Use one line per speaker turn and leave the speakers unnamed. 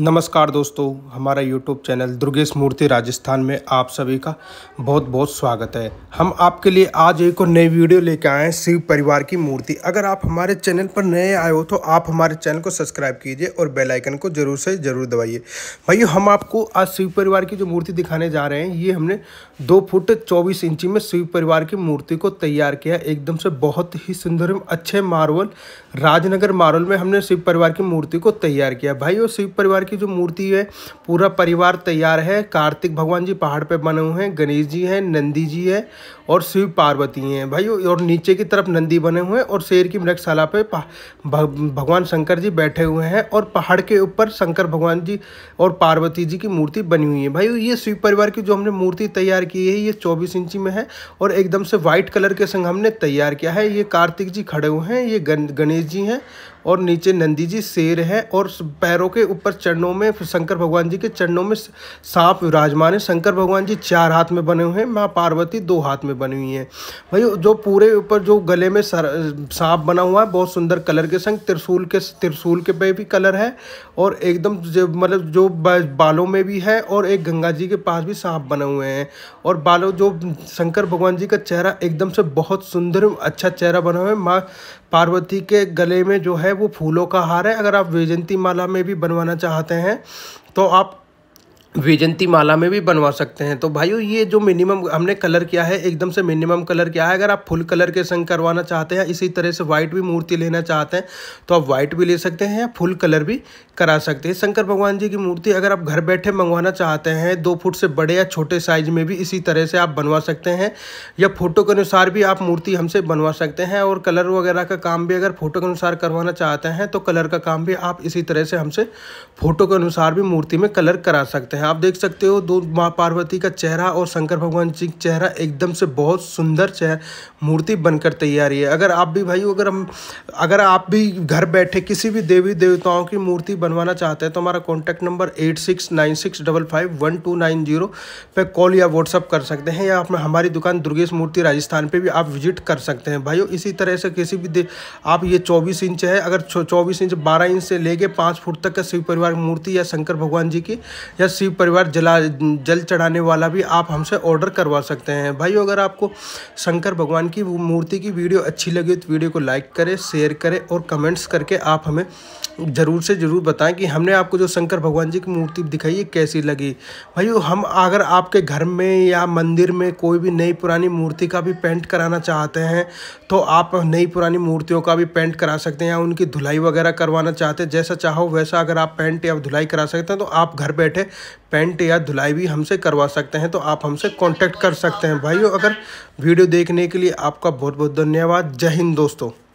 नमस्कार दोस्तों हमारा यूट्यूब चैनल दुर्गेश मूर्ति राजस्थान में आप सभी का बहुत बहुत स्वागत है हम आपके लिए आज एक और नई वीडियो लेकर आए हैं शिव परिवार की मूर्ति अगर आप हमारे चैनल पर नए आए हो तो आप हमारे चैनल को सब्सक्राइब कीजिए और बेल आइकन को जरूर से ज़रूर दबाइए भाई हम आपको आज शिव परिवार की जो मूर्ति दिखाने जा रहे हैं ये हमने दो फुट चौबीस इंची में शिव परिवार की मूर्ति को तैयार किया एकदम से बहुत ही सुंदर अच्छे मार्वल राजनगर मार्वल में हमने शिव परिवार की मूर्ति को तैयार किया भाई और शिव परिवार की जो मूर्ति है पूरा परिवार तैयार है कार्तिक भगवान जी पहाड़ पे बने हुए हैं गणेश जी हैं नंदी जी है और शिव पार्वती हैं भाई और नीचे की तरफ नंदी बने हुए हैं और शेर की मृगशाला पे भगवान शंकर जी बैठे हुए हैं और पहाड़ के ऊपर शंकर भगवान जी और पार्वती जी की मूर्ति बनी हुई है भाई ये शिव परिवार की जो हमने मूर्ति तैयार की है ये चौबीस इंची में है और एकदम से व्हाइट कलर के संग हमने तैयार किया है ये कार्तिक जी खड़े हुए हैं ये गणेश जी हैं और नीचे नंदी जी शेर हैं और पैरों के ऊपर चरणों में शंकर भगवान जी के चरणों में सांप विराजमान है शंकर भगवान जी चार हाथ में बने हुए हैं माँ पार्वती दो हाथ में बनी हुई हैं भाई जो पूरे ऊपर जो गले में सांप बना हुआ है बहुत सुंदर कलर के संग त्रिशूल के त्रिशूल के पे भी कलर है और एकदम मतलब जो बालों में भी है और एक गंगा जी के पास भी सांप बने हुए हैं और बालों जो शंकर भगवान जी का चेहरा एकदम से बहुत सुंदर अच्छा चेहरा बना हुआ है माँ पार्वती के गले में जो है है वो फूलों का हार है अगर आप वैजंती माला में भी बनवाना चाहते हैं तो आप वेजंती माला में भी बनवा सकते हैं तो भाइयों ये जो मिनिमम हमने कलर किया है एकदम से मिनिमम कलर किया है अगर आप फुल कलर के संग करवाना चाहते हैं इसी तरह से वाइट भी मूर्ति लेना चाहते हैं तो आप वाइट भी ले सकते हैं या फुल कलर भी करा सकते हैं शंकर भगवान जी की मूर्ति अगर आप घर बैठे मंगवाना चाहते हैं दो फुट से बड़े या छोटे साइज में भी इसी तरह से आप बनवा सकते हैं या फोटो के अनुसार भी आप मूर्ति हमसे बनवा सकते हैं और कलर वगैरह का काम भी अगर फोटो के अनुसार करवाना चाहते हैं तो कलर का काम भी आप इसी तरह से हमसे फोटो के अनुसार भी मूर्ति में कलर करा सकते हैं हैं आप देख सकते हो दो माँ पार्वती का चेहरा और शंकर भगवान जी का चेहरा एकदम से बहुत सुंदर चेहरा मूर्ति बनकर तैयार है अगर आप भी भाई अगर हम अगर आप भी घर बैठे किसी भी देवी देवताओं की मूर्ति बनवाना चाहते हैं तो हमारा contact number eight six nine six double five one two nine zero पर कॉल या व्हाट्सअप कर सकते हैं या अपने हमारी दुकान दुर्गेश मूर्ति राजस्थान पर भी आप विजिट कर सकते हैं भाइयों इसी तरह से किसी भी आप ये चौबीस इंच है अगर चौबीस इंच बारह इंच से लेके पाँच फुट तक का शिव परिवार मूर्ति या शंकर भगवान जी की या शिव शिव परिवार जला जल चढ़ाने वाला भी आप हमसे ऑर्डर करवा सकते हैं भाई अगर आपको शंकर भगवान की मूर्ति की वीडियो अच्छी लगी तो वीडियो को लाइक करें शेयर करें और कमेंट्स करके आप हमें ज़रूर से ज़रूर बताएं कि हमने आपको जो शंकर भगवान जी की मूर्ति दिखाई है कैसी लगी भाई हम अगर आपके घर में या मंदिर में कोई भी नई पुरानी मूर्ति का भी पेंट कराना चाहते हैं तो आप नई पुरानी मूर्तियों का भी पेंट करा सकते हैं या उनकी धुलाई वगैरह करवाना चाहते हैं जैसा चाहो वैसा अगर आप पेंट या धुलाई करा सकते हैं तो आप घर बैठे पेंट या धुलाई भी हमसे करवा सकते हैं तो आप हमसे कॉन्टैक्ट कर सकते हैं भाइयों अगर वीडियो देखने के लिए आपका बहुत बहुत धन्यवाद जय हिंद दोस्तों